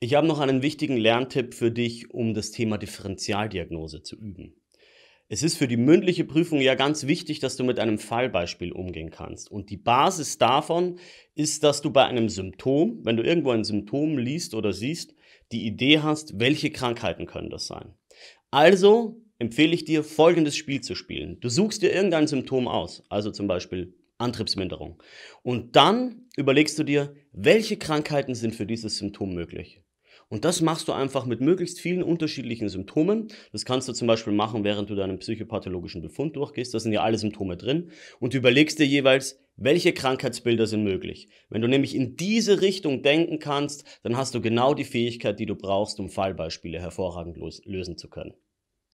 Ich habe noch einen wichtigen Lerntipp für dich, um das Thema Differentialdiagnose zu üben. Es ist für die mündliche Prüfung ja ganz wichtig, dass du mit einem Fallbeispiel umgehen kannst. Und die Basis davon ist, dass du bei einem Symptom, wenn du irgendwo ein Symptom liest oder siehst, die Idee hast, welche Krankheiten können das sein. Also empfehle ich dir, folgendes Spiel zu spielen. Du suchst dir irgendein Symptom aus, also zum Beispiel Antriebsminderung. Und dann überlegst du dir, welche Krankheiten sind für dieses Symptom möglich. Und das machst du einfach mit möglichst vielen unterschiedlichen Symptomen. Das kannst du zum Beispiel machen, während du deinen psychopathologischen Befund durchgehst. Da sind ja alle Symptome drin. Und du überlegst dir jeweils, welche Krankheitsbilder sind möglich. Wenn du nämlich in diese Richtung denken kannst, dann hast du genau die Fähigkeit, die du brauchst, um Fallbeispiele hervorragend lösen zu können.